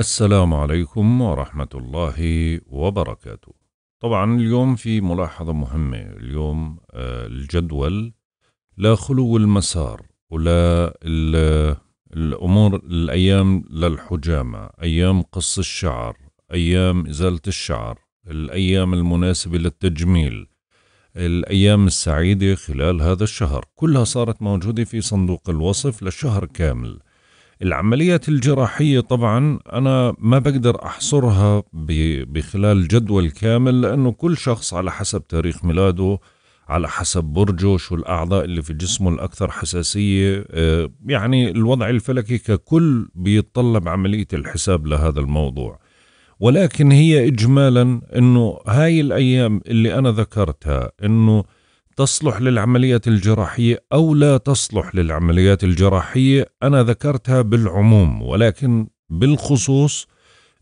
السلام عليكم ورحمة الله وبركاته طبعا اليوم في ملاحظة مهمة اليوم آه، الجدول لا خلو المسار ولا الأمور الأيام للحجامة أيام قص الشعر أيام إزالة الشعر الأيام المناسبة للتجميل الأيام السعيدة خلال هذا الشهر كلها صارت موجودة في صندوق الوصف للشهر كامل العمليات الجراحية طبعا أنا ما بقدر أحصرها بخلال جدول كامل لأنه كل شخص على حسب تاريخ ميلاده على حسب برجه شو الأعضاء اللي في جسمه الأكثر حساسية آه، يعني الوضع الفلكي ككل بيتطلب عملية الحساب لهذا الموضوع ولكن هي إجمالا أنه هاي الأيام اللي أنا ذكرتها أنه تصلح للعملية الجراحية أو لا تصلح للعمليات الجراحية أنا ذكرتها بالعموم ولكن بالخصوص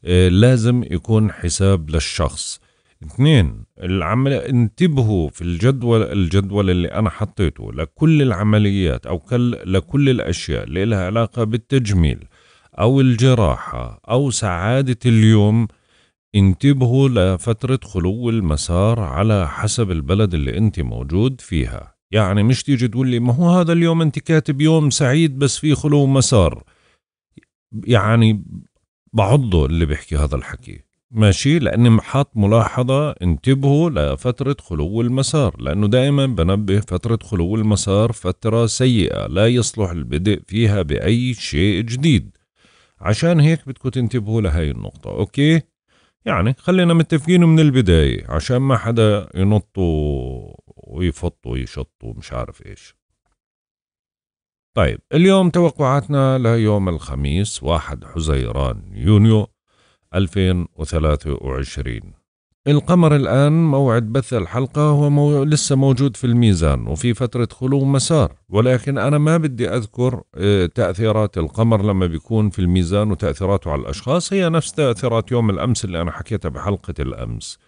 آه، لازم يكون حساب للشخص اثنين العمل انتبهوا في الجدول الجدول اللي انا حطيته لكل العمليات او كل لكل الاشياء اللي لها علاقه بالتجميل او الجراحه او سعاده اليوم انتبهوا لفترة خلو المسار على حسب البلد اللي انت موجود فيها يعني مش تيجي تقول لي ما هو هذا اليوم انت كاتب يوم سعيد بس في خلو مسار يعني بعضه اللي بيحكي هذا الحكي ماشي لأني حاط ملاحظة انتبهوا لفترة خلو المسار لأنه دائما بنبه فترة خلو المسار فترة سيئة لا يصلح البدء فيها بأي شيء جديد عشان هيك بدكم تنتبهوا لهي النقطة أوكي يعني خلينا متفقين من البداية عشان ما حدا ينط ويفط ويشط ومش عارف إيش طيب اليوم توقعاتنا ليوم الخميس 1 حزيران يونيو 2023 القمر الآن موعد بث الحلقة هو مو... لسه موجود في الميزان وفي فترة خلو مسار ولكن أنا ما بدي أذكر آه، تأثيرات القمر لما بيكون في الميزان وتأثيراته على الأشخاص هي نفس تأثيرات يوم الأمس اللي أنا حكيتها بحلقة الأمس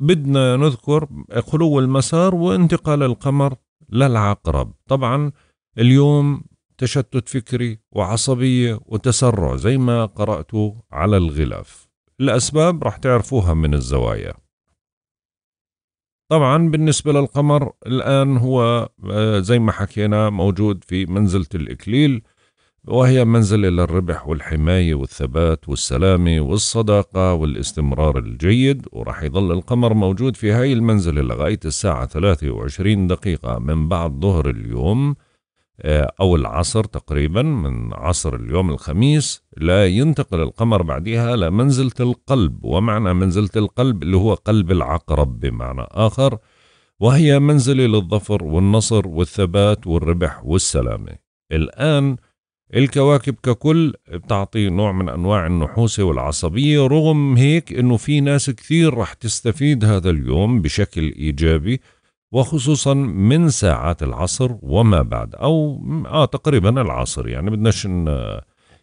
بدنا نذكر خلو المسار وانتقال القمر للعقرب طبعا اليوم تشتت فكري وعصبية وتسرع زي ما قرأته على الغلاف الأسباب راح تعرفوها من الزوايا طبعا بالنسبة للقمر الآن هو آه، زي ما حكينا موجود في منزلة الإكليل وهي منزلة للربح والحماية والثبات والسلامة والصداقة والاستمرار الجيد وراح يظل القمر موجود في هاي المنزلة لغاية الساعة 23 دقيقة من بعد ظهر اليوم آه، أو العصر تقريبا من عصر اليوم الخميس لا ينتقل القمر بعدها لمنزلة القلب ومعنى منزلة القلب اللي هو قلب العقرب بمعنى آخر وهي منزلة للظفر والنصر والثبات والربح والسلامة الآن الكواكب ككل بتعطي نوع من أنواع النحوسة والعصبية رغم هيك أنه في ناس كثير رح تستفيد هذا اليوم بشكل إيجابي وخصوصا من ساعات العصر وما بعد او اه تقريبا العصر يعني بدناش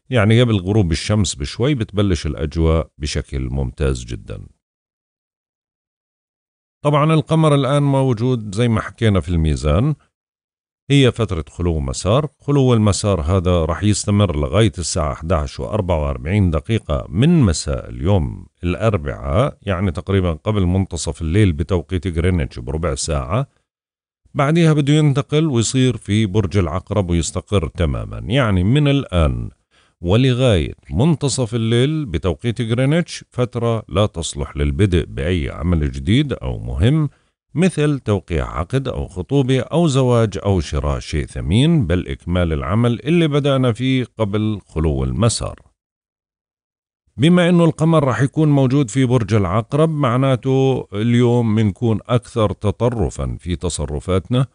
يعني قبل غروب الشمس بشوي بتبلش الاجواء بشكل ممتاز جدا طبعا القمر الان موجود زي ما حكينا في الميزان هي فترة خلو مسار خلو المسار هذا رح يستمر لغاية الساعة 11 و 44 دقيقة من مساء اليوم الأربعاء يعني تقريبا قبل منتصف الليل بتوقيت غرينتش بربع ساعة بعدها بده ينتقل ويصير في برج العقرب ويستقر تماما يعني من الآن ولغاية منتصف الليل بتوقيت غرينتش فترة لا تصلح للبدء بأي عمل جديد أو مهم مثل توقيع عقد أو خطوبة أو زواج أو شراء شيء ثمين بل إكمال العمل اللي بدأنا فيه قبل خلو المسار بما أنه القمر رح يكون موجود في برج العقرب معناته اليوم منكون أكثر تطرفا في تصرفاتنا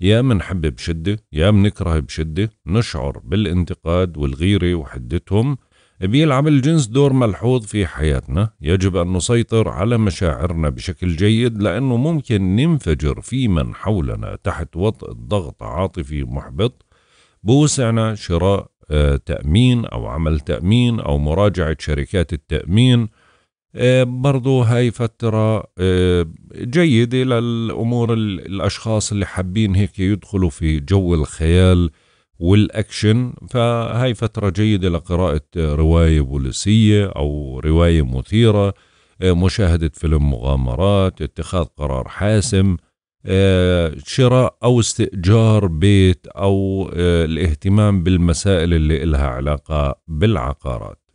يا منحب بشدة يا منكره بشدة نشعر بالانتقاد والغيرة وحدتهم بيلعب الجنس دور ملحوظ في حياتنا يجب أن نسيطر على مشاعرنا بشكل جيد لأنه ممكن ننفجر في من حولنا تحت وطأة ضغط عاطفي محبط بوسعنا شراء آه، تأمين أو عمل تأمين أو مراجعة شركات التأمين آه، برضو هاي فترة آه، جيدة للأمور الأشخاص اللي حابين هيك يدخلوا في جو الخيال والاكشن فهي فتره جيده لقراءه روايه بوليسيه او روايه مثيره مشاهده فيلم مغامرات اتخاذ قرار حاسم شراء او استئجار بيت او الاهتمام بالمسائل اللي لها علاقه بالعقارات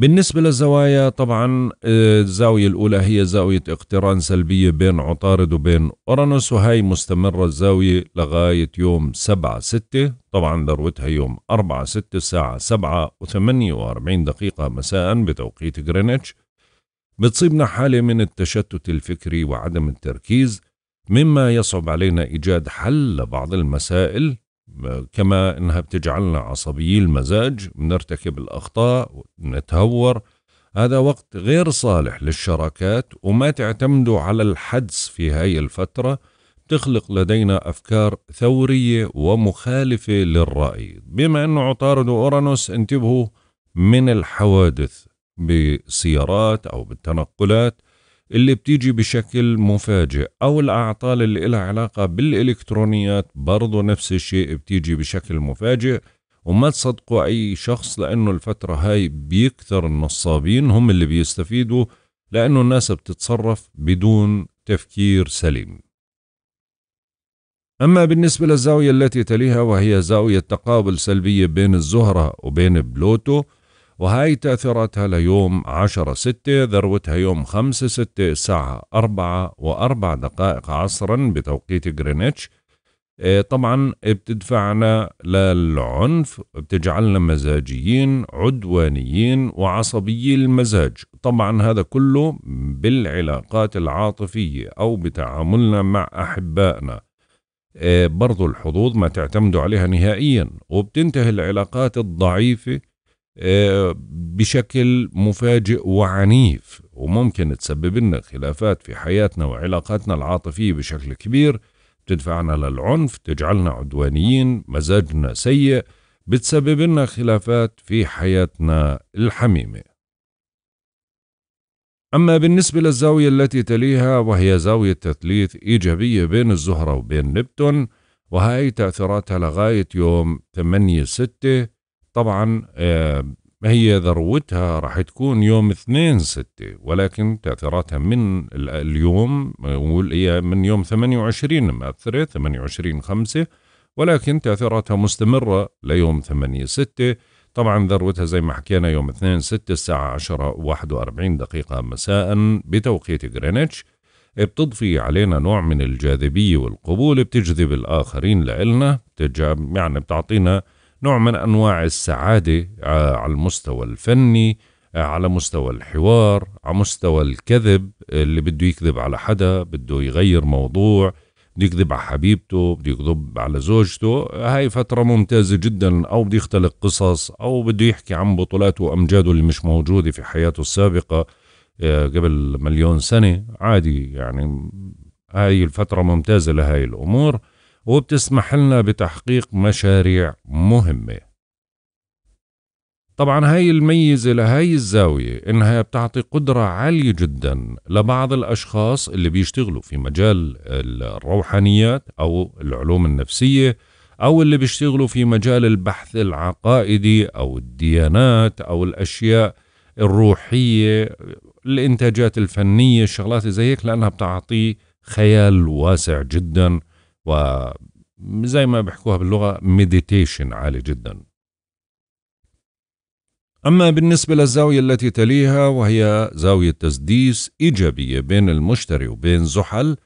بالنسبة للزوايا طبعا آه، الزاوية الأولى هي زاوية اقتران سلبية بين عطارد وبين أورانوس وهي مستمرة الزاوية لغاية يوم 7 6 طبعا ذروتها يوم 4 6 الساعة 7 و48 دقيقة مساء بتوقيت غرينتش بتصيبنا حالة من التشتت الفكري وعدم التركيز مما يصعب علينا إيجاد حل لبعض المسائل كما انها بتجعلنا عصبيي المزاج بنرتكب الاخطاء ونتهور هذا وقت غير صالح للشراكات وما تعتمدوا على الحدس في هاي الفترة تخلق لدينا أفكار ثورية ومخالفة للرأي بما أنه عطارد وأورانوس انتبهوا من الحوادث بسيارات أو بالتنقلات اللي بتيجي بشكل مفاجئ أو الأعطال اللي لها علاقة بالإلكترونيات برضو نفس الشيء بتيجي بشكل مفاجئ وما تصدقوا أي شخص لأنه الفترة هاي بيكثر النصابين هم اللي بيستفيدوا لأنه الناس بتتصرف بدون تفكير سليم أما بالنسبة للزاوية التي تليها وهي زاوية تقابل سلبية بين الزهرة وبين بلوتو وهاي تأثيراتها ليوم عشرة ستة ذروتها يوم خمسة ستة الساعة أربعة وأربع دقائق عصرا بتوقيت غرينتش إيه، طبعا بتدفعنا للعنف بتجعلنا مزاجيين عدوانيين وعصبي المزاج طبعا هذا كله بالعلاقات العاطفية أو بتعاملنا مع أحبائنا إيه، برضو الحظوظ ما تعتمدوا عليها نهائيا وبتنتهي العلاقات الضعيفة آه، بشكل مفاجئ وعنيف وممكن تسبب لنا خلافات في حياتنا وعلاقاتنا العاطفية بشكل كبير بتدفعنا للعنف تجعلنا عدوانيين مزاجنا سيء بتسبب لنا خلافات في حياتنا الحميمة أما بالنسبة للزاوية التي تليها وهي زاوية تثليث إيجابية بين الزهرة وبين نبتون وهي تأثيراتها لغاية يوم 8 6 طبعا آه، هي ذروتها راح تكون يوم اثنين 6 ولكن تاثيراتها من اليوم هي من يوم 28 مأثرة 28 5 ولكن تاثيراتها مستمرة ليوم 8 6 طبعا ذروتها زي ما حكينا يوم اثنين 6 الساعة واحد واربعين دقيقة مساء بتوقيت غرينتش بتضفي علينا نوع من الجاذبية والقبول بتجذب الآخرين لإلنا يعني بتعطينا نوع من انواع السعاده آه، على المستوى الفني آه، على مستوى الحوار على مستوى الكذب اللي بده يكذب على حدا بده يغير موضوع بده يكذب على حبيبته بده يكذب على زوجته هاي فترة ممتازة جدا أو بده يختلق قصص أو بده يحكي عن بطولاته وأمجاده اللي مش موجودة في حياته السابقة آه، قبل مليون سنة عادي يعني هاي الفترة ممتازة لهاي الأمور وبتسمح لنا بتحقيق مشاريع مهمة طبعا هاي الميزة لهاي الزاوية إنها بتعطي قدرة عالية جدا لبعض الأشخاص اللي بيشتغلوا في مجال الروحانيات أو العلوم النفسية أو اللي بيشتغلوا في مجال البحث العقائدي أو الديانات أو الأشياء الروحية الإنتاجات الفنية الشغلات زي هيك لأنها بتعطي خيال واسع جدا وزي ما بيحكوها باللغة مديتيشن عالي جدا أما بالنسبة للزاوية التي تليها وهي زاوية تسديس إيجابية بين المشتري وبين زحل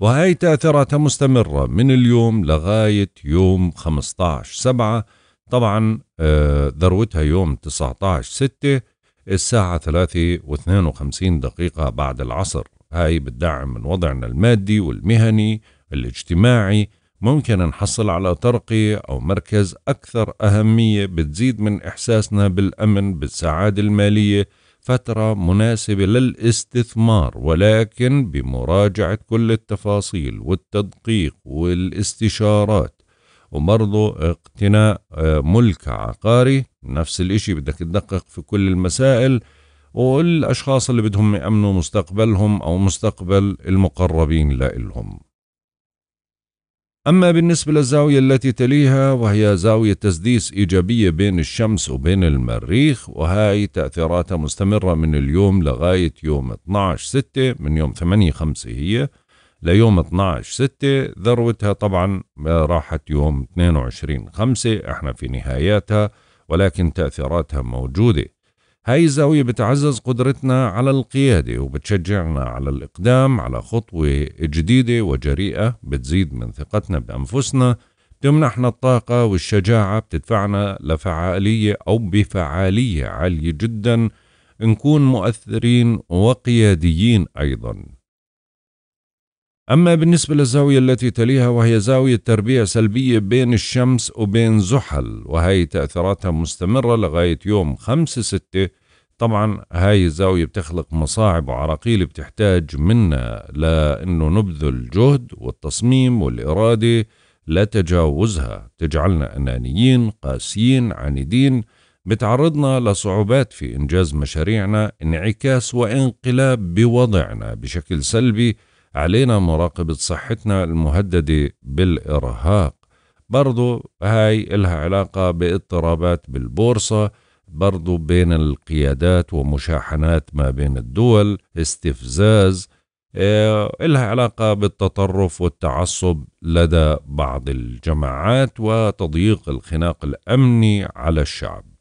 وهي تأثيراتها مستمرة من اليوم لغاية يوم 15 سبعة طبعا آه، ذروتها يوم 19 ستة الساعة ثلاثة واثنين وخمسين دقيقة بعد العصر هاي بتدعم من وضعنا المادي والمهني الاجتماعي ممكن نحصل على ترقية أو مركز أكثر أهمية بتزيد من إحساسنا بالأمن بالسعادة المالية فترة مناسبة للاستثمار ولكن بمراجعة كل التفاصيل والتدقيق والاستشارات وبرضه اقتناء آه، ملك عقاري نفس الاشي بدك تدقق في كل المسائل والأشخاص اللي بدهم يأمنوا مستقبلهم أو مستقبل المقربين لإلهم أما بالنسبة للزاوية التي تليها وهي زاوية تسديس إيجابية بين الشمس وبين المريخ وهاي تأثيراتها مستمرة من اليوم لغاية يوم 12 6 من يوم 8 5 هي ليوم 12 6 ذروتها طبعا راحت يوم 22 5 احنا في نهاياتها ولكن تأثيراتها موجودة هاي الزاوية بتعزز قدرتنا على القيادة وبتشجعنا على الإقدام على خطوة جديدة وجريئة بتزيد من ثقتنا بأنفسنا بتمنحنا الطاقة والشجاعة بتدفعنا لفعالية أو بفعالية عالية جدا نكون مؤثرين وقياديين أيضا أما بالنسبة للزاوية التي تليها وهي زاوية تربيع سلبية بين الشمس وبين زحل وهي تأثيراتها مستمرة لغاية يوم خمسة ستة طبعا هاي الزاوية بتخلق مصاعب وعراقيل بتحتاج منا لأنه نبذل جهد والتصميم والإرادة لا تجاوزها تجعلنا أنانيين قاسيين عنيدين بتعرضنا لصعوبات في إنجاز مشاريعنا انعكاس وانقلاب بوضعنا بشكل سلبي علينا مراقبة صحتنا المهددة بالإرهاق برضو هاي إلها علاقة باضطرابات بالبورصة برضو بين القيادات ومشاحنات ما بين الدول استفزاز آه، إلها علاقة بالتطرف والتعصب لدى بعض الجماعات وتضييق الخناق الأمني على الشعب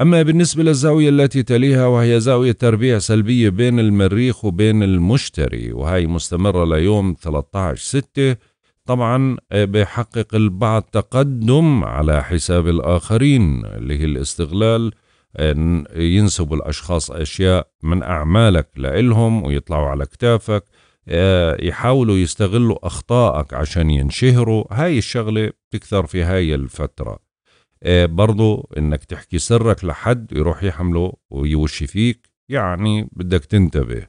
أما بالنسبة للزاوية التي تليها وهي زاوية تربيع سلبية بين المريخ وبين المشتري وهي مستمرة ليوم 13/6 طبعا آه، بيحقق البعض تقدم على حساب الآخرين اللي هي الاستغلال ينسبوا الأشخاص أشياء من أعمالك لإلهم ويطلعوا على كتافك آه، يحاولوا يستغلوا أخطائك عشان ينشهروا هاي الشغلة بتكثر في هاي الفترة آه، برضو انك تحكي سرك لحد يروح يحمله ويوشي فيك يعني بدك تنتبه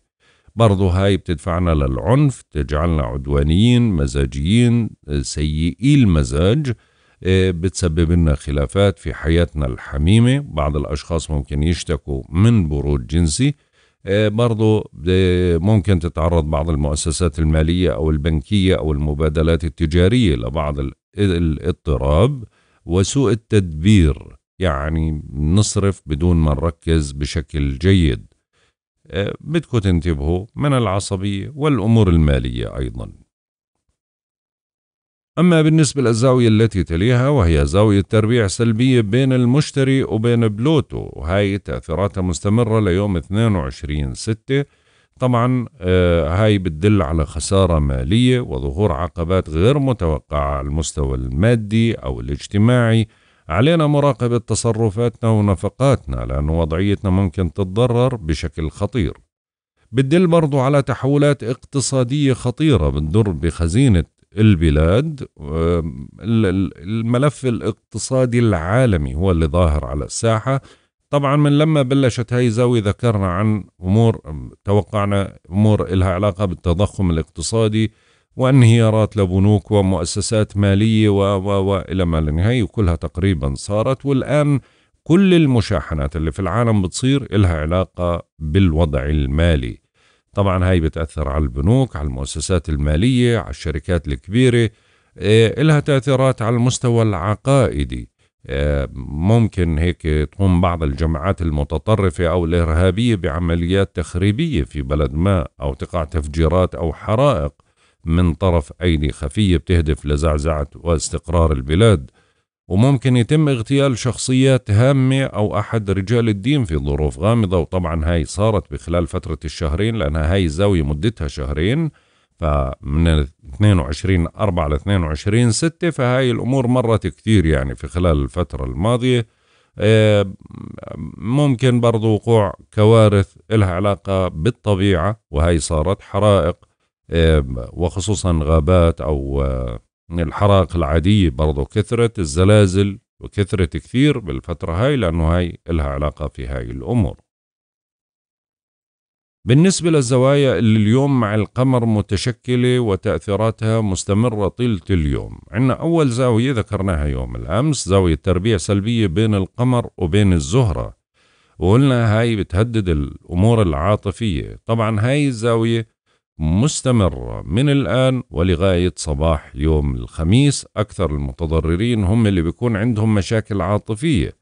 برضو هاي بتدفعنا للعنف تجعلنا عدوانيين مزاجيين آه، سيئي المزاج آه، بتسبب لنا خلافات في حياتنا الحميمة بعض الأشخاص ممكن يشتكوا من برود جنسي برضو ممكن تتعرض بعض المؤسسات المالية أو البنكية أو المبادلات التجارية لبعض الاضطراب وسوء التدبير يعني نصرف بدون ما نركز بشكل جيد آه، بدكم تنتبهوا من العصبية والأمور المالية أيضا أما بالنسبة للزاوية التي تليها وهي زاوية تربيع سلبية بين المشتري وبين بلوتو وهي تأثيراتها مستمرة ليوم 22 6 طبعا آه، هاي بتدل على خسارة مالية وظهور عقبات غير متوقعة على المستوى المادي أو الاجتماعي علينا مراقبة تصرفاتنا ونفقاتنا لأن وضعيتنا ممكن تتضرر بشكل خطير بتدل برضو على تحولات اقتصادية خطيرة بتضر بخزينة البلاد الملف الاقتصادي العالمي هو اللي ظاهر على الساحة طبعا من لما بلشت هاي زاوية ذكرنا عن أمور توقعنا أمور لها علاقة بالتضخم الاقتصادي وانهيارات لبنوك ومؤسسات مالية و و وإلى ما لا نهاية وكلها تقريبا صارت والآن كل المشاحنات اللي في العالم بتصير لها علاقة بالوضع المالي طبعا هاي بتأثر على البنوك على المؤسسات المالية على الشركات الكبيرة إيه، لها تأثيرات على المستوى العقائدي ممكن هيك تقوم بعض الجماعات المتطرفة أو الإرهابية بعمليات تخريبية في بلد ما أو تقع تفجيرات أو حرائق من طرف أيدي خفية بتهدف لزعزعة واستقرار البلاد وممكن يتم اغتيال شخصيات هامة أو أحد رجال الدين في ظروف غامضة وطبعا هاي صارت بخلال فترة الشهرين لأنها هاي زاوية مدتها شهرين فمن 22 4 ل 22 6 فهاي الامور مرت كثير يعني في خلال الفتره الماضيه آه، ممكن برضو وقوع كوارث لها علاقة بالطبيعة وهي صارت حرائق آه، وخصوصا غابات أو آه، الحرائق العادية برضو كثرت الزلازل وكثرت كثير بالفترة هاي لأنه هاي لها علاقة في هاي الأمور بالنسبة للزوايا اللي اليوم مع القمر متشكلة وتأثيراتها مستمرة طيلة اليوم عندنا أول زاوية ذكرناها يوم الأمس زاوية تربيع سلبية بين القمر وبين الزهرة وقلنا هاي بتهدد الأمور العاطفية طبعا هاي الزاوية مستمرة من الآن ولغاية صباح يوم الخميس أكثر المتضررين هم اللي بيكون عندهم مشاكل عاطفية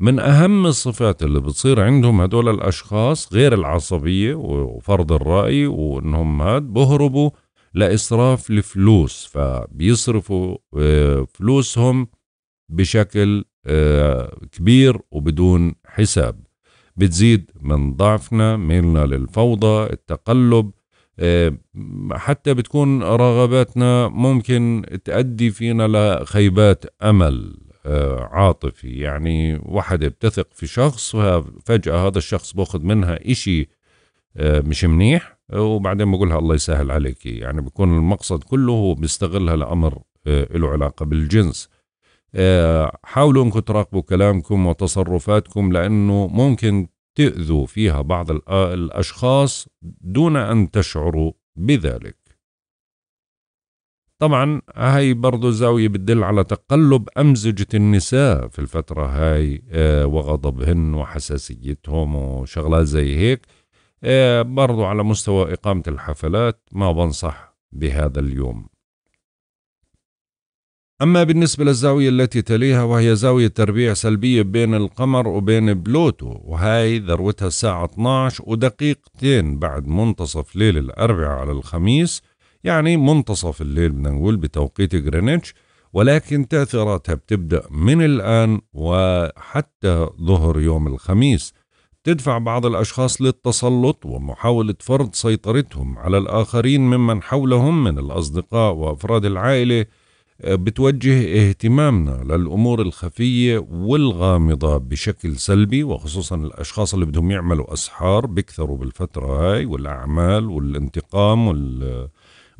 من أهم الصفات اللي بتصير عندهم هدول الأشخاص غير العصبية وفرض الرأي وإنهم هاد بهربوا لإسراف الفلوس فبيصرفوا آه، فلوسهم بشكل آه، كبير وبدون حساب بتزيد من ضعفنا ميلنا للفوضى التقلب آه، حتى بتكون رغباتنا ممكن تؤدي فينا لخيبات أمل آه، عاطفي يعني واحدة بتثق في شخص فجأة هذا الشخص باخذ منها إشي آه، مش منيح وبعدين بقولها الله يسهل عليك يعني بيكون المقصد كله هو بيستغلها لأمر آه، له علاقة بالجنس حاولوا انكم تراقبوا كلامكم وتصرفاتكم لأنه ممكن تأذوا فيها بعض الأشخاص دون أن تشعروا بذلك طبعا هاي برضو زاوية بتدل على تقلب أمزجة النساء في الفترة هاي آه، وغضبهن وحساسيتهم وشغلات زي هيك آه، برضو على مستوى إقامة الحفلات ما بنصح بهذا اليوم أما بالنسبة للزاوية التي تليها وهي زاوية تربيع سلبية بين القمر وبين بلوتو وهي ذروتها الساعة 12 ودقيقتين بعد منتصف ليل الأربعاء على الخميس يعني منتصف الليل بدنا نقول بتوقيت جرينتش ولكن تأثيراتها بتبدأ من الآن وحتى ظهر يوم الخميس تدفع بعض الأشخاص للتسلط ومحاولة فرض سيطرتهم على الآخرين ممن حولهم من الأصدقاء وأفراد العائلة آه، بتوجه اهتمامنا للأمور الخفية والغامضة بشكل سلبي وخصوصا الأشخاص اللي بدهم يعملوا أسحار بيكثروا بالفترة هاي والأعمال والانتقام وال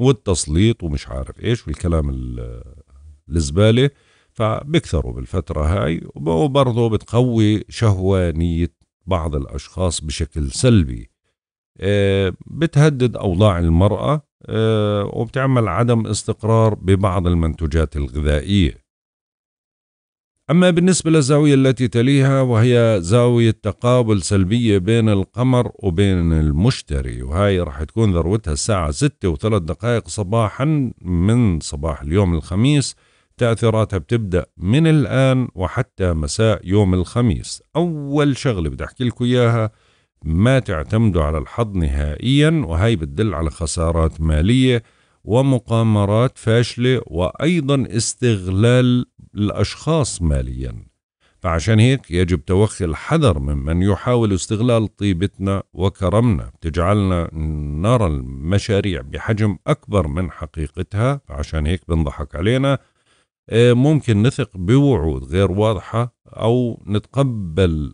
والتسليط ومش عارف ايش والكلام الزباله فبيكثروا بالفتره هاي وبرضه بتقوي شهوه نيه بعض الاشخاص بشكل سلبي آه، بتهدد اوضاع المراه آه، وبتعمل عدم استقرار ببعض المنتوجات الغذائيه أما بالنسبة للزاوية التي تليها وهي زاوية تقابل سلبية بين القمر وبين المشتري وهي راح تكون ذروتها الساعة ستة وثلاث دقائق صباحا من صباح اليوم الخميس تأثيراتها بتبدأ من الآن وحتى مساء يوم الخميس أول شغلة بدي أحكي لكم إياها ما تعتمدوا على الحظ نهائيا وهي بتدل على خسارات مالية ومقامرات فاشلة وأيضا استغلال الأشخاص ماليا فعشان هيك يجب توخي الحذر ممن يحاول استغلال طيبتنا وكرمنا تجعلنا نرى المشاريع بحجم أكبر من حقيقتها فعشان هيك بنضحك علينا آه، ممكن نثق بوعود غير واضحة أو نتقبل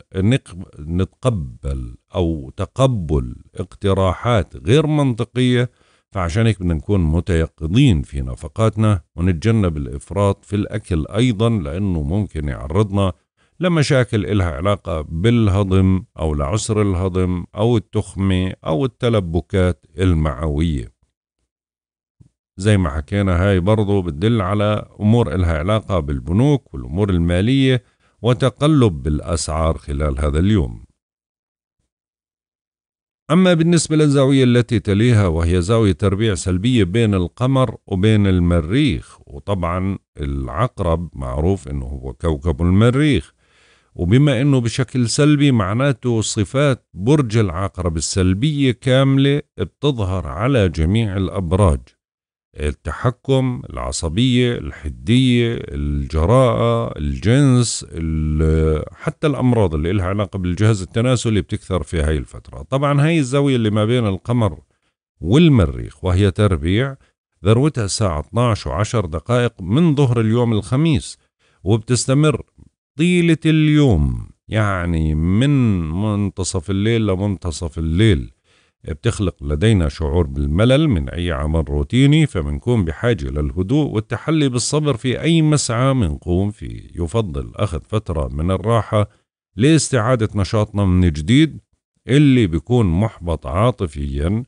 نتقبل أو تقبل اقتراحات غير منطقية فعشان هيك بدنا نكون متيقظين في نفقاتنا ونتجنب الإفراط في الأكل أيضا لأنه ممكن يعرضنا لمشاكل إلها علاقة بالهضم أو لعسر الهضم أو التخمة أو التلبكات المعوية زي ما حكينا هاي برضو بتدل على أمور إلها علاقة بالبنوك والأمور المالية وتقلب بالأسعار خلال هذا اليوم أما بالنسبة للزاوية التي تليها وهي زاوية تربيع سلبية بين القمر وبين المريخ وطبعا العقرب معروف أنه هو كوكب المريخ وبما أنه بشكل سلبي معناته صفات برج العقرب السلبية كاملة بتظهر على جميع الأبراج التحكم العصبية الحدية الجراءة الجنس حتى الأمراض اللي لها علاقة بالجهاز التناسلي بتكثر في هاي الفترة طبعا هاي الزاوية اللي ما بين القمر والمريخ وهي تربيع ذروتها الساعة 12 وعشر دقائق من ظهر اليوم الخميس وبتستمر طيلة اليوم يعني من منتصف الليل لمنتصف الليل بتخلق لدينا شعور بالملل من أي عمل روتيني فبنكون بحاجة للهدوء والتحلي بالصبر في أي مسعى منقوم فيه يفضل أخذ فترة من الراحة لاستعادة نشاطنا من جديد اللي بيكون محبط عاطفيا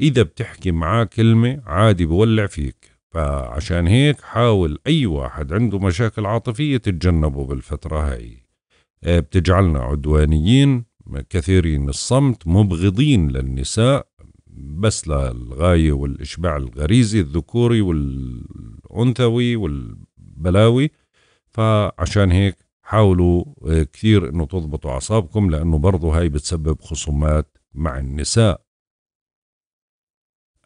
إذا بتحكي معاه كلمة عادي بولع فيك فعشان هيك حاول أي واحد عنده مشاكل عاطفية تتجنبه بالفترة هاي بتجعلنا عدوانيين كثيرين الصمت مبغضين للنساء بس للغاية والإشباع الغريزي الذكوري والأنثوي والبلاوي فعشان هيك حاولوا آه، كثير أنه تضبطوا أعصابكم لأنه برضو هاي بتسبب خصومات مع النساء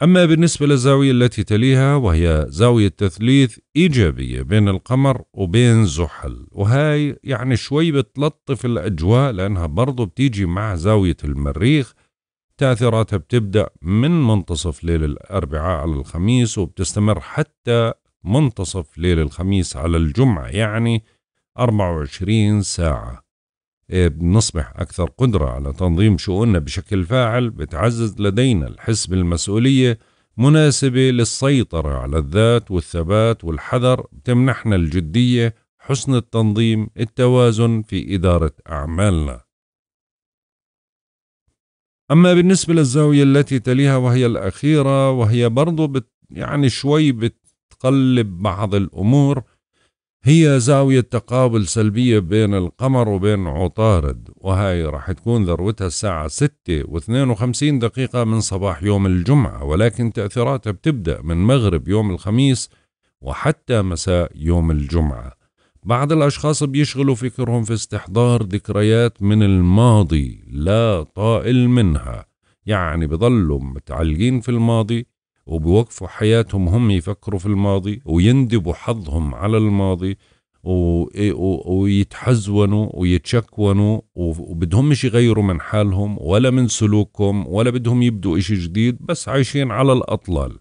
أما بالنسبة للزاوية التي تليها وهي زاوية تثليث إيجابية بين القمر وبين زحل وهاي يعني شوي بتلطف الأجواء لأنها برضو بتيجي مع زاوية المريخ تأثيراتها بتبدأ من منتصف ليل الأربعاء على الخميس وبتستمر حتى منتصف ليل الخميس على الجمعة يعني 24 ساعة إيه، بنصبح أكثر قدرة على تنظيم شؤوننا بشكل فاعل بتعزز لدينا الحس بالمسؤولية مناسبة للسيطرة على الذات والثبات والحذر بتمنحنا الجدية حسن التنظيم التوازن في إدارة أعمالنا أما بالنسبة للزاوية التي تليها وهي الأخيرة وهي برضو بت يعني شوي بتقلب بعض الأمور هي زاوية تقابل سلبية بين القمر وبين عطارد وهاي راح تكون ذروتها الساعة ستة واثنين وخمسين دقيقة من صباح يوم الجمعة ولكن تأثيراتها بتبدأ من مغرب يوم الخميس وحتى مساء يوم الجمعة بعض الأشخاص بيشغلوا فكرهم في استحضار ذكريات من الماضي لا طائل منها يعني بضلوا متعلقين في الماضي وبيوقفوا حياتهم هم يفكروا في الماضي ويندبوا حظهم على الماضي ويتحزونوا ويتشكونوا وبدهمش يغيروا من حالهم ولا من سلوكهم ولا بدهم يبدوا إشي جديد بس عايشين على الأطلال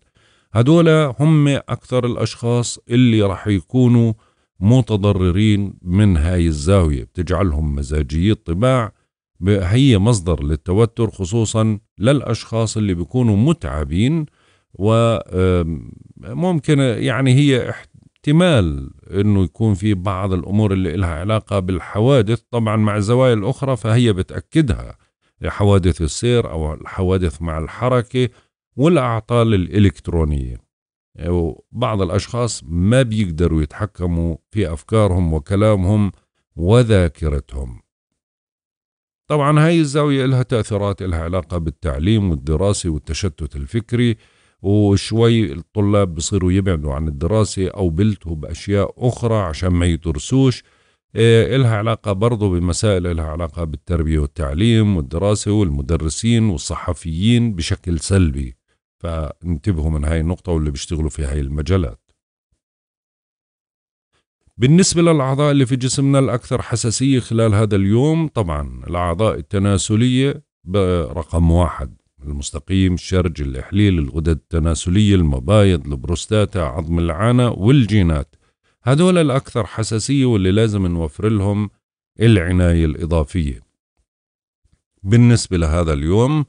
هدول هم أكثر الأشخاص اللي رح يكونوا متضررين من هاي الزاوية بتجعلهم مزاجيي الطباع هي مصدر للتوتر خصوصا للأشخاص اللي بيكونوا متعبين وممكن يعني هي احتمال انه يكون في بعض الامور اللي لها علاقه بالحوادث طبعا مع الزوايا الاخرى فهي بتاكدها حوادث السير او الحوادث مع الحركه والاعطال الالكترونيه بعض الاشخاص ما بيقدروا يتحكموا في افكارهم وكلامهم وذاكرتهم طبعا هاي الزاوية لها تأثيرات لها علاقة بالتعليم والدراسة والتشتت الفكري وشوي الطلاب بصيروا يبعدوا عن الدراسة أو بلتوا بأشياء أخرى عشان ما يدرسوش إيه، إلها علاقة برضو بمسائل إلها علاقة بالتربية والتعليم والدراسة والمدرسين والصحفيين بشكل سلبي فانتبهوا من هاي النقطة واللي بيشتغلوا في هاي المجالات بالنسبة للأعضاء اللي في جسمنا الأكثر حساسية خلال هذا اليوم طبعا الأعضاء التناسلية رقم واحد المستقيم شرج الإحليل الغدد التناسلية المبايض البروستاتا عظم العانة والجينات هدول الأكثر حساسية واللي لازم نوفر لهم العناية الإضافية بالنسبة لهذا اليوم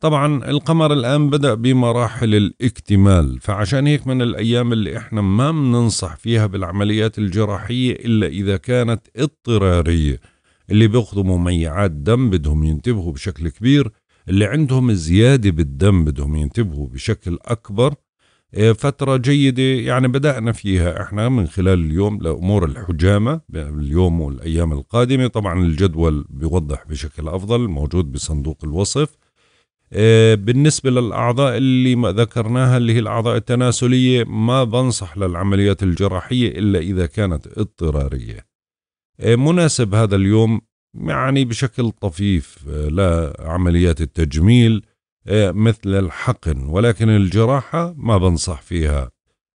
طبعا القمر الآن بدأ بمراحل الاكتمال فعشان هيك من الأيام اللي إحنا ما بننصح فيها بالعمليات الجراحية إلا إذا كانت اضطرارية اللي بياخذوا مميعات دم بدهم ينتبهوا بشكل كبير اللي عندهم زيادة بالدم بدهم ينتبهوا بشكل أكبر آه، فترة جيدة يعني بدأنا فيها احنا من خلال اليوم لأمور الحجامة اليوم والأيام القادمة طبعا الجدول بيوضح بشكل أفضل موجود بصندوق الوصف آه، بالنسبة للأعضاء اللي ما ذكرناها اللي هي الأعضاء التناسلية ما بنصح للعمليات الجراحية إلا إذا كانت اضطرارية آه، مناسب هذا اليوم يعني بشكل طفيف آه، لعمليات التجميل آه، مثل الحقن ولكن الجراحة ما بنصح فيها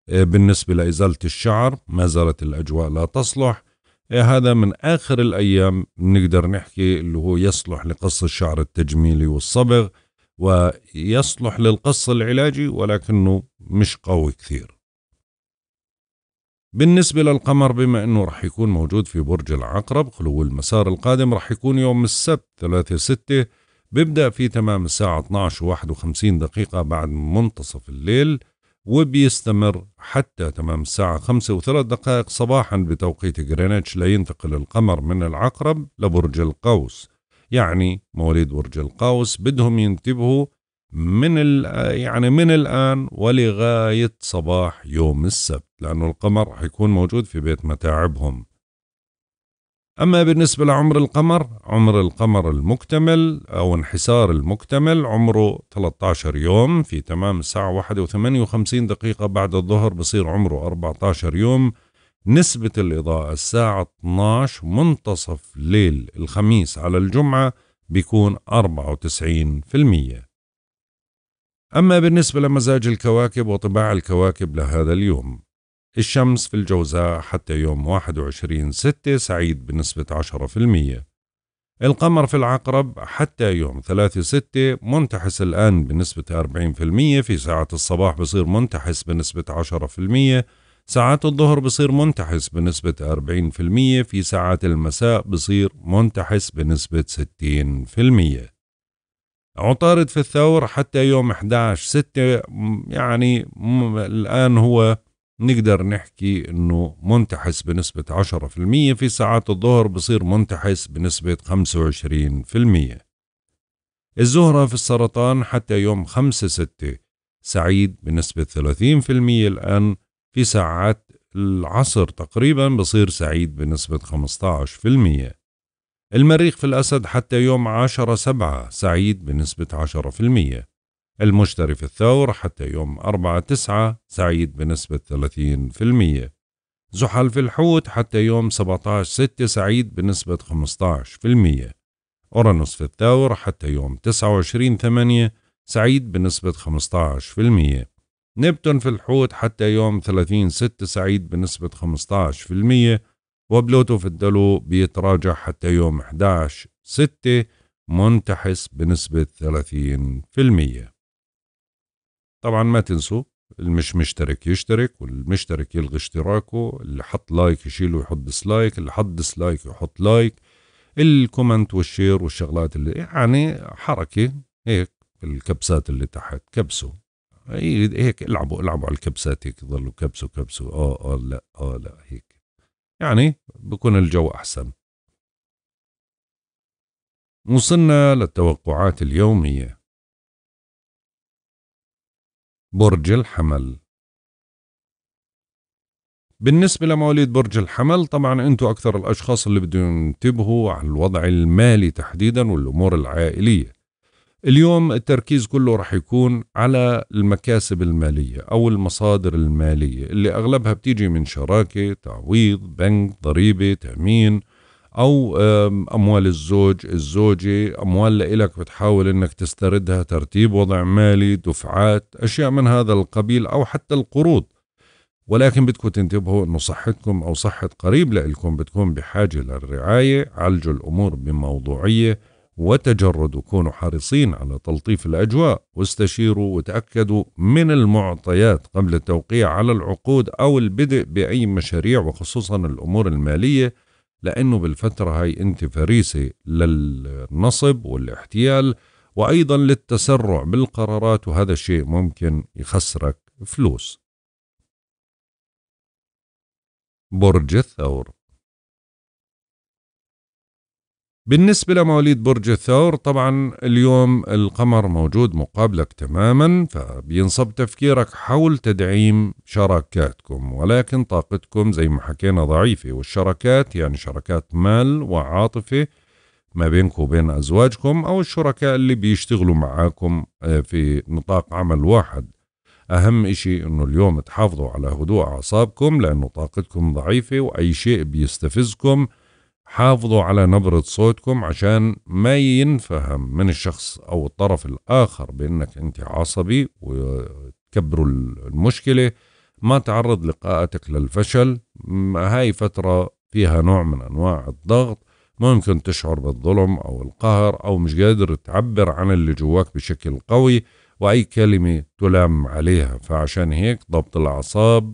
آه، بالنسبة لإزالة الشعر ما زالت الأجواء لا تصلح هذا من آخر الأيام نقدر نحكي اللي هو يصلح لقص الشعر التجميلي والصبغ ويصلح للقص العلاجي ولكنه مش قوي كثير بالنسبة للقمر بما أنه رح يكون موجود في برج العقرب خلو المسار القادم رح يكون يوم السبت 3 6 بيبدأ في تمام الساعة 12 و 51 دقيقة بعد منتصف الليل وبيستمر حتى تمام الساعة 5 وثلاث دقائق صباحا بتوقيت غرينتش لينتقل القمر من العقرب لبرج القوس يعني مواليد برج القوس بدهم ينتبهوا من يعني من الآن ولغاية صباح يوم السبت لأنه القمر حيكون موجود في بيت متاعبهم أما بالنسبة لعمر القمر عمر القمر المكتمل أو انحسار المكتمل عمره 13 يوم في تمام الساعة 1 و 58 دقيقة بعد الظهر بصير عمره 14 يوم نسبة الإضاءة الساعة 12 منتصف ليل الخميس على الجمعة بيكون 94% أما بالنسبة لمزاج الكواكب وطباع الكواكب لهذا اليوم الشمس في الجوزاء حتى يوم 21 6 سعيد بنسبة 10% القمر في العقرب حتى يوم 3 6 منتحس الآن بنسبة 40% في ساعة الصباح بصير منتحس بنسبة 10% ساعات الظهر بصير منتحس بنسبة 40% في ساعات المساء بصير منتحس بنسبة 60% عطارد في الثور حتى يوم 11 ستة يعني الآن هو نقدر نحكي انه منتحس بنسبة 10% في ساعات الظهر بصير منتحس بنسبة 25% الزهرة في السرطان حتى يوم 5 ستة سعيد بنسبة 30% الآن في ساعات العصر تقريبا بصير سعيد بنسبة 15% المريخ في الأسد حتى يوم 10 سبعة سعيد بنسبة 10% المشتري في الثور حتى يوم 4 تسعة سعيد بنسبة 30% زحل في الحوت حتى يوم 17 ستة سعيد بنسبة 15% أورانوس في الثور حتى يوم 29 ثمانية سعيد بنسبة 15% نبتون في الحوت حتى يوم 30 ستة سعيد بنسبة المية وبلوتو في الدلو بيتراجع حتى يوم 11 6 منتحس بنسبة 30% طبعا ما تنسوا المش مشترك يشترك والمشترك يلغي اشتراكه اللي حط لايك يشيله ويحط ديسلايك اللي حط ديسلايك يحط لايك الكومنت والشير والشغلات اللي يعني حركة هيك الكبسات اللي تحت كبسوا هيك العبوا العبوا على الكبسات هيك ظلوا كبسوا كبسوا اه اه لا اه لا هيك يعني بكون الجو أحسن وصلنا للتوقعات اليومية برج الحمل بالنسبة لمواليد برج الحمل طبعا انتم اكثر الاشخاص اللي بدهم ينتبهوا على الوضع المالي تحديدا والامور العائلية اليوم التركيز كله رح يكون على المكاسب المالية أو المصادر المالية اللي أغلبها بتيجي من شراكة تعويض بنك ضريبة تأمين أو أموال الزوج الزوجة أموال لإلك بتحاول أنك تستردها ترتيب وضع مالي دفعات أشياء من هذا القبيل أو حتى القروض ولكن بدكم تنتبهوا انه صحتكم او صحة قريب لإلكم بتكون بحاجة للرعاية عالجوا الامور بموضوعية وتجرد كونوا حريصين على تلطيف الأجواء واستشيروا وتأكدوا من المعطيات قبل التوقيع على العقود أو البدء بأي مشاريع وخصوصا الأمور المالية لأنه بالفترة هاي أنت فريسة للنصب والاحتيال وأيضا للتسرع بالقرارات وهذا الشيء ممكن يخسرك فلوس برج الثور بالنسبة لمواليد برج الثور طبعا اليوم القمر موجود مقابلك تماما فبينصب تفكيرك حول تدعيم شراكاتكم ولكن طاقتكم زي ما حكينا ضعيفة والشراكات يعني شراكات مال وعاطفة ما بينكم وبين أزواجكم أو الشركاء اللي بيشتغلوا معاكم آه، في نطاق عمل واحد أهم إشي إنه اليوم تحافظوا على هدوء أعصابكم لأنه طاقتكم ضعيفة وأي شيء بيستفزكم حافظوا على نبرة صوتكم عشان ما ينفهم من الشخص أو الطرف الآخر بأنك أنت عصبي وتكبروا المشكلة ما تعرض لقاءاتك للفشل هاي فترة فيها نوع من أنواع الضغط ممكن تشعر بالظلم أو القهر أو مش قادر تعبر عن اللي جواك بشكل قوي وأي كلمة تلام عليها فعشان هيك ضبط الأعصاب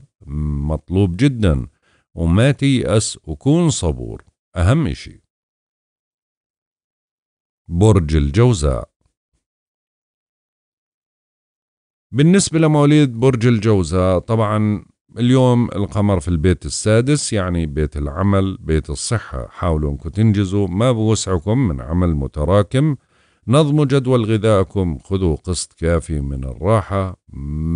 مطلوب جدا وما تيأس وكون صبور أهم شيء برج الجوزاء بالنسبة لمواليد برج الجوزاء طبعا اليوم القمر في البيت السادس يعني بيت العمل بيت الصحة حاولوا انكم تنجزوا ما بوسعكم من عمل متراكم نظموا جدول غذائكم خذوا قسط كافي من الراحة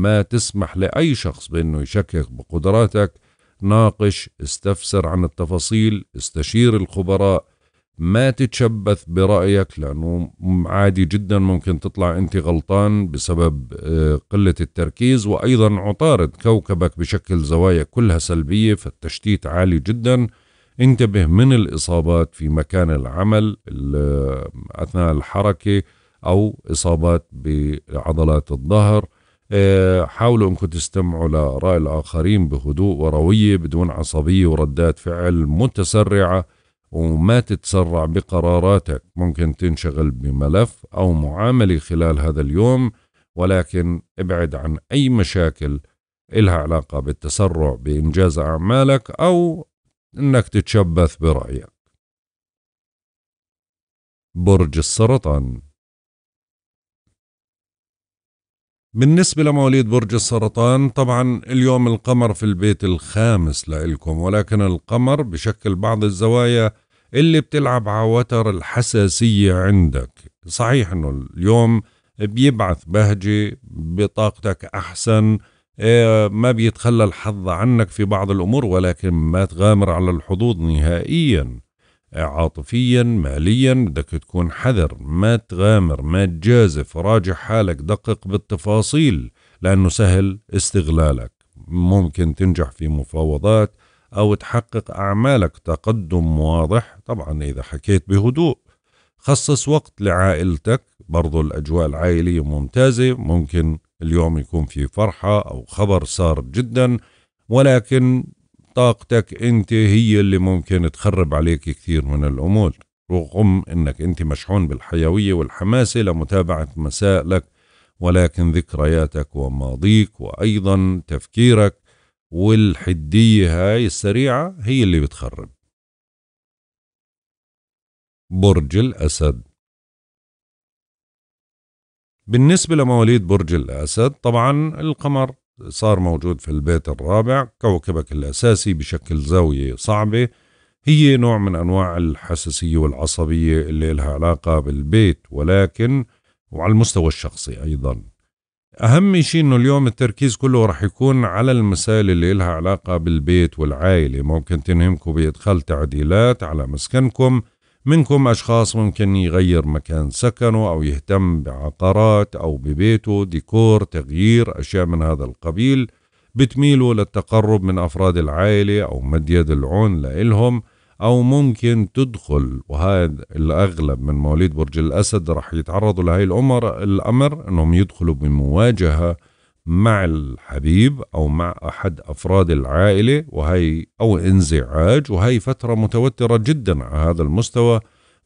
ما تسمح لأي شخص بأنه يشكك بقدراتك ناقش استفسر عن التفاصيل استشير الخبراء ما تتشبث برأيك لأنه عادي جدا ممكن تطلع أنت غلطان بسبب آه، قلة التركيز وأيضا عطارد كوكبك بشكل زوايا كلها سلبية فالتشتيت عالي جدا انتبه من الإصابات في مكان العمل آه، أثناء الحركة أو إصابات بعضلات الظهر آه، حاولوا انكم تستمعوا لآراء الآخرين بهدوء وروية بدون عصبية وردات فعل متسرعة وما تتسرع بقراراتك ممكن تنشغل بملف أو معاملة خلال هذا اليوم ولكن ابعد عن أي مشاكل إلها علاقة بالتسرع بإنجاز أعمالك أو أنك تتشبث برأيك برج السرطان بالنسبة لمواليد برج السرطان طبعا اليوم القمر في البيت الخامس لإلكم ولكن القمر بشكل بعض الزوايا اللي بتلعب عوتر الحساسية عندك صحيح انه اليوم بيبعث بهجة بطاقتك أحسن آه، ما بيتخلى الحظ عنك في بعض الأمور ولكن ما تغامر على الحظوظ نهائياً عاطفيا ماليا بدك تكون حذر ما تغامر ما تجازف راجع حالك دقق بالتفاصيل لأنه سهل استغلالك ممكن تنجح في مفاوضات أو تحقق أعمالك تقدم واضح طبعا إذا حكيت بهدوء خصص وقت لعائلتك برضو الأجواء العائلية ممتازة ممكن اليوم يكون في فرحة أو خبر صار جدا ولكن طاقتك انت هي اللي ممكن تخرب عليك كثير من الامور رغم انك انت مشحون بالحيويه والحماسه لمتابعه مسائلك ولكن ذكرياتك وماضيك وايضا تفكيرك والحديه هاي السريعه هي اللي بتخرب برج الاسد بالنسبه لمواليد برج الاسد طبعا القمر صار موجود في البيت الرابع كوكبك الأساسي بشكل زاوية صعبة هي نوع من أنواع الحساسية والعصبية اللي لها علاقة بالبيت ولكن وعلى المستوى الشخصي أيضا أهم شيء أنه اليوم التركيز كله رح يكون على المسائل اللي لها علاقة بالبيت والعائلة ممكن تنهمكم بإدخال تعديلات على مسكنكم منكم أشخاص ممكن يغير مكان سكنه أو يهتم بعقارات أو ببيته ديكور تغيير أشياء من هذا القبيل بتميلوا للتقرب من أفراد العائلة أو مد يد العون لإلهم أو ممكن تدخل وهذا الأغلب من مواليد برج الأسد رح يتعرضوا لهي الأمر الأمر أنهم يدخلوا بمواجهة مع الحبيب أو مع أحد أفراد العائلة وهي أو انزعاج وهي فترة متوترة جدا على هذا المستوى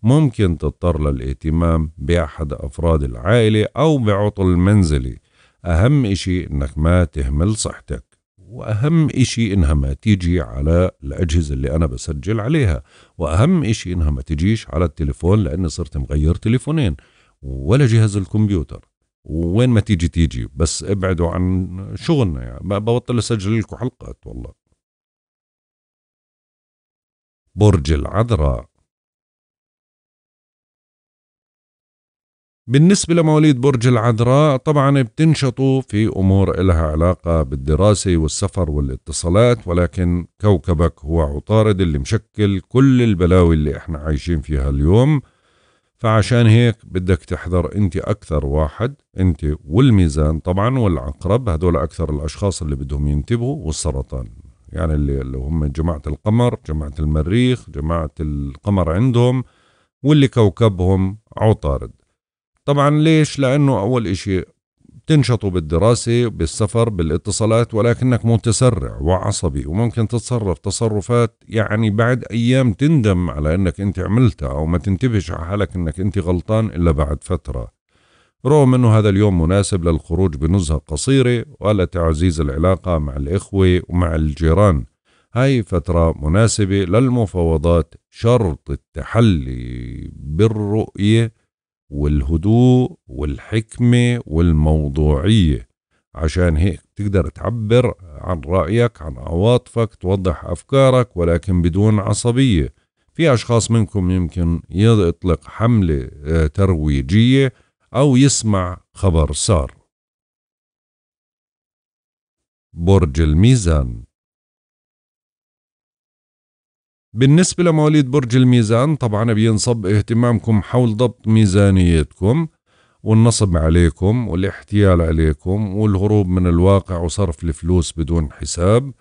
ممكن تضطر للاهتمام بأحد أفراد العائلة أو بعطل منزلي أهم شيء إنك ما تهمل صحتك وأهم شيء إنها ما تيجي على الأجهزة اللي أنا بسجل عليها وأهم شيء إنها ما تجيش على التليفون لأني صرت مغير تليفونين ولا جهاز الكمبيوتر وين ما تيجي تيجي بس ابعدوا عن شغلنا يعني ببطل اسجل لكم حلقات والله برج العذراء بالنسبة لمواليد برج العذراء طبعا بتنشطوا في أمور إلها علاقة بالدراسة والسفر والاتصالات ولكن كوكبك هو عطارد اللي مشكل كل البلاوي اللي احنا عايشين فيها اليوم فعشان هيك بدك تحذر انت اكثر واحد انت والميزان طبعا والعقرب هذول اكثر الاشخاص اللي بدهم ينتبهوا والسرطان يعني اللي, اللي هم جماعة القمر جماعة المريخ جماعة القمر عندهم واللي كوكبهم عطارد طبعا ليش لانه اول اشي تنشطوا بالدراسة بالسفر بالاتصالات ولكنك متسرع وعصبي وممكن تتصرف تصرفات يعني بعد أيام تندم على أنك أنت عملتها أو ما تنتبهش على حالك أنك أنت غلطان إلا بعد فترة رغم أنه هذا اليوم مناسب للخروج بنزهة قصيرة ولتعزيز العلاقة مع الإخوة ومع الجيران هاي فترة مناسبة للمفاوضات شرط التحلي بالرؤية والهدوء والحكمة والموضوعية عشان هيك تقدر تعبر عن رأيك عن عواطفك توضح أفكارك ولكن بدون عصبية في أشخاص منكم يمكن يطلق حملة آه، ترويجية أو يسمع خبر صار برج الميزان بالنسبة لمواليد برج الميزان طبعا بينصب اهتمامكم حول ضبط ميزانيتكم والنصب عليكم والاحتيال عليكم والهروب من الواقع وصرف الفلوس بدون حساب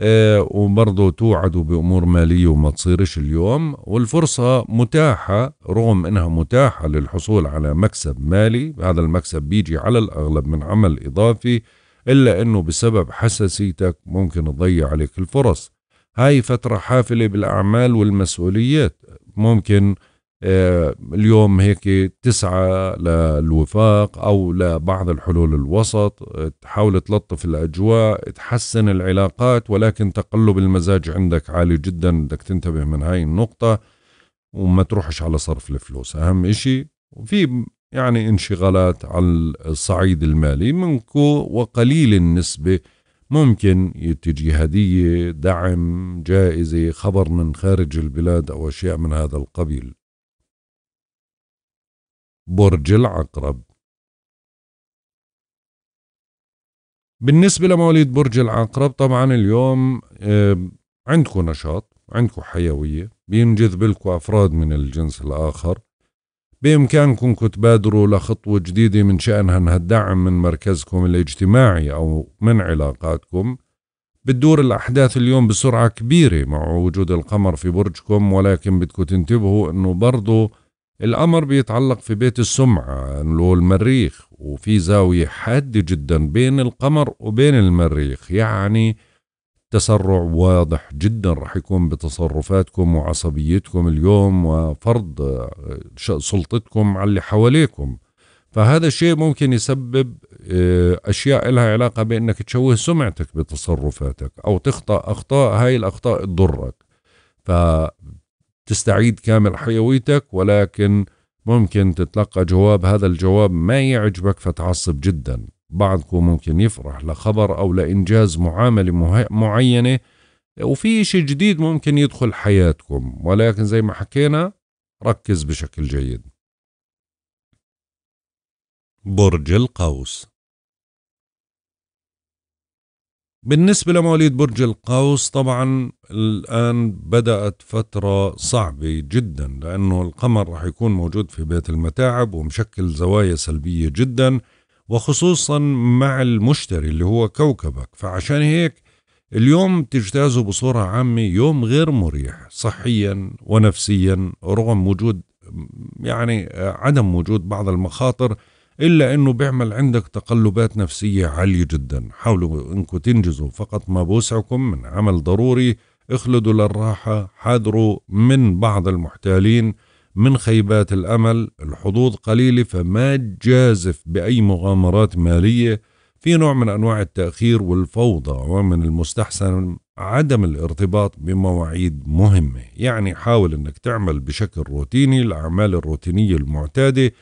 اه وبرضه توعدوا بأمور مالية وما تصيرش اليوم والفرصة متاحة رغم إنها متاحة للحصول على مكسب مالي هذا المكسب بيجي على الأغلب من عمل إضافي إلا إنه بسبب حساسيتك ممكن تضيع عليك الفرص هاي فترة حافلة بالأعمال والمسؤوليات ممكن آه، اليوم هيك تسعى للوفاق أو لبعض الحلول الوسط تحاول تلطف الأجواء تحسن العلاقات ولكن تقلب المزاج عندك عالي جدا بدك تنتبه من هاي النقطة وما تروحش على صرف الفلوس أهم إشي وفي يعني انشغالات على الصعيد المالي منكو وقليل النسبة ممكن تجي هدية دعم جائزة خبر من خارج البلاد أو أشياء من هذا القبيل برج العقرب بالنسبة لمواليد برج العقرب طبعا اليوم عندكم نشاط عندكم حيوية بينجذب لكم أفراد من الجنس الآخر بإمكانكم تبادروا لخطوة جديدة من شأنها انها الدعم من مركزكم الاجتماعي أو من علاقاتكم بتدور الأحداث اليوم بسرعة كبيرة مع وجود القمر في برجكم ولكن بدكم تنتبهوا أنه برضو الأمر بيتعلق في بيت السمعة اللي هو المريخ وفي زاوية حادة جدا بين القمر وبين المريخ يعني تسرع واضح جدا راح يكون بتصرفاتكم وعصبيتكم اليوم وفرض آه، سلطتكم على اللي حواليكم فهذا الشيء ممكن يسبب آه، أشياء لها علاقة بأنك تشوه سمعتك بتصرفاتك أو تخطأ أخطاء هاي الأخطاء تضرك فتستعيد كامل حيويتك ولكن ممكن تتلقى جواب هذا الجواب ما يعجبك فتعصب جداً بعضكم ممكن يفرح لخبر أو لإنجاز معاملة معينة وفي شيء جديد ممكن يدخل حياتكم ولكن زي ما حكينا ركز بشكل جيد برج القوس بالنسبة لمواليد برج القوس طبعا الآن بدأت فترة صعبة جدا لأنه القمر رح يكون موجود في بيت المتاعب ومشكل زوايا سلبية جداً وخصوصا مع المشتري اللي هو كوكبك فعشان هيك اليوم تجتازه بصورة عامة يوم غير مريح صحيا ونفسيا رغم وجود يعني عدم وجود بعض المخاطر إلا أنه بيعمل عندك تقلبات نفسية عالية جدا حاولوا أنكم تنجزوا فقط ما بوسعكم من عمل ضروري اخلدوا للراحة حاذروا من بعض المحتالين من خيبات الأمل الحظوظ قليلة فما تجازف بأي مغامرات مالية في نوع من أنواع التأخير والفوضى ومن المستحسن عدم الارتباط بمواعيد مهمة يعني حاول أنك تعمل بشكل روتيني الأعمال الروتينية المعتادة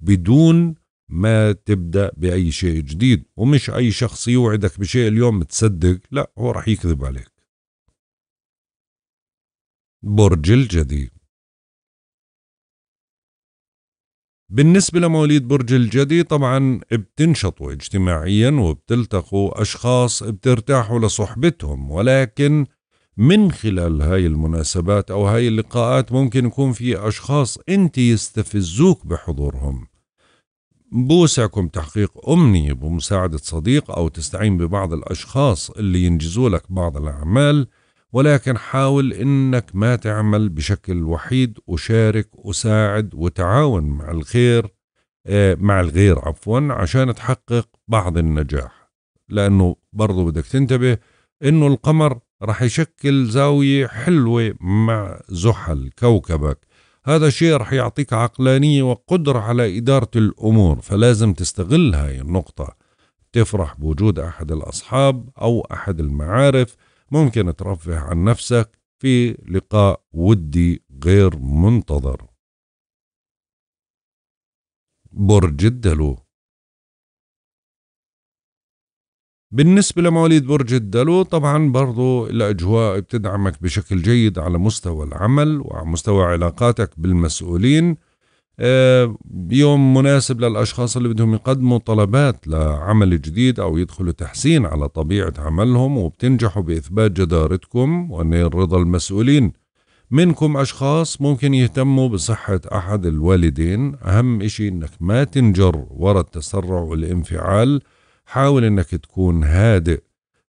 بدون ما تبدأ بأي شيء جديد ومش أي شخص يوعدك بشيء اليوم تصدق لا هو رح يكذب عليك برج الجدي بالنسبة لمواليد برج الجدي طبعا بتنشطوا اجتماعيا وبتلتقوا أشخاص بترتاحوا لصحبتهم ولكن من خلال هاي المناسبات أو هاي اللقاءات ممكن يكون في أشخاص أنت يستفزوك بحضورهم بوسعكم تحقيق أمنية بمساعدة صديق أو تستعين ببعض الأشخاص اللي ينجزوا لك بعض الأعمال ولكن حاول انك ما تعمل بشكل وحيد وشارك وساعد وتعاون مع الخير آه، مع الغير عفوا عشان تحقق بعض النجاح لانه برضو بدك تنتبه انه القمر رح يشكل زاوية حلوة مع زحل كوكبك هذا الشيء رح يعطيك عقلانية وقدرة على إدارة الأمور فلازم تستغل هاي النقطة تفرح بوجود أحد الأصحاب أو أحد المعارف ممكن ترفه عن نفسك في لقاء ودي غير منتظر برج الدلو بالنسبة لمواليد برج الدلو طبعا برضو الأجواء بتدعمك بشكل جيد على مستوى العمل وعلى مستوى علاقاتك بالمسؤولين آه، يوم مناسب للأشخاص اللي بدهم يقدموا طلبات لعمل جديد أو يدخلوا تحسين على طبيعة عملهم وبتنجحوا بإثبات جدارتكم وأن رضا المسؤولين منكم أشخاص ممكن يهتموا بصحة أحد الوالدين أهم إشي أنك ما تنجر وراء التسرع والانفعال حاول أنك تكون هادئ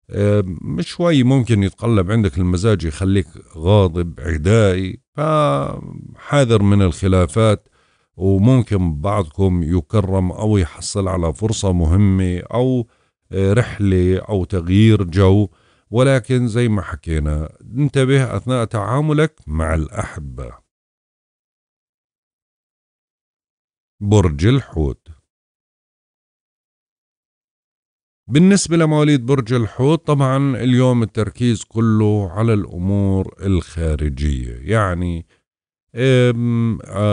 آه، مش شوي ممكن يتقلب عندك المزاج يخليك غاضب عدائي فحاذر من الخلافات وممكن بعضكم يكرم أو يحصل على فرصة مهمة أو رحلة أو تغيير جو ولكن زي ما حكينا انتبه أثناء تعاملك مع الأحبة برج الحوت بالنسبة لمواليد برج الحوت طبعا اليوم التركيز كله على الأمور الخارجية يعني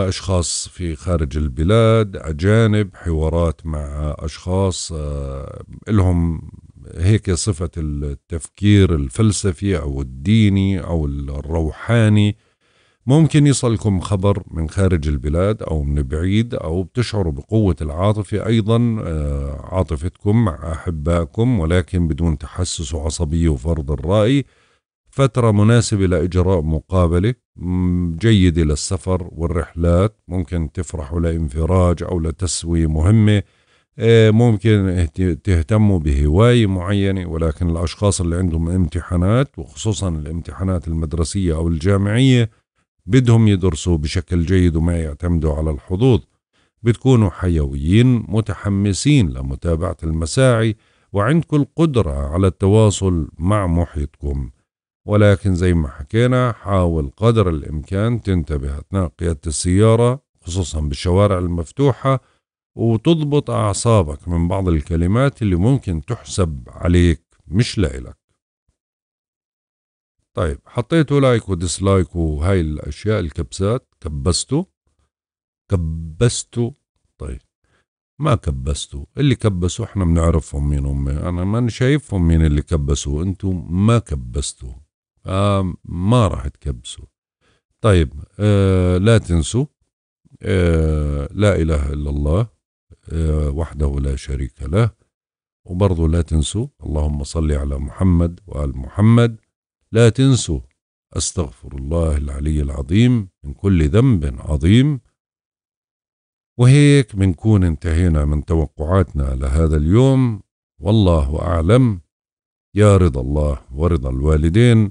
أشخاص في خارج البلاد أجانب حوارات مع أشخاص أه، لهم هيك صفة التفكير الفلسفي أو الديني أو الروحاني ممكن يصلكم خبر من خارج البلاد أو من بعيد أو بتشعروا بقوة العاطفة أيضا أه، عاطفتكم مع أحبائكم ولكن بدون تحسس وعصبية وفرض الرأي فترة مناسبة لإجراء مقابلة جيدة للسفر والرحلات ممكن تفرحوا لإنفراج أو لتسوية مهمة آه، ممكن تهتموا بهواية معينة ولكن الأشخاص اللي عندهم امتحانات وخصوصا الامتحانات المدرسية أو الجامعية بدهم يدرسوا بشكل جيد وما يعتمدوا على الحظوظ بتكونوا حيويين متحمسين لمتابعة المساعي وعندكم القدرة على التواصل مع محيطكم ولكن زي ما حكينا حاول قدر الإمكان تنتبه أثناء قيادة السيارة خصوصا بالشوارع المفتوحة وتضبط أعصابك من بعض الكلمات اللي ممكن تحسب عليك مش لإلك طيب حطيته لايك وديسلايك وهاي الأشياء الكبسات كبسته كبسته طيب ما كبستوا اللي كبسوا احنا بنعرفهم مين هم انا ما شايفهم مين اللي كبسوا انتم ما كبستوا ما راح تكبسوا طيب آه لا تنسوا آه لا إله إلا الله آه وحده لا شريك له وبرضه لا تنسوا اللهم صل على محمد وآل محمد لا تنسوا أستغفر الله العلي العظيم من كل ذنب عظيم وهيك بنكون انتهينا من توقعاتنا لهذا اليوم والله أعلم يا رضا الله ورضا الوالدين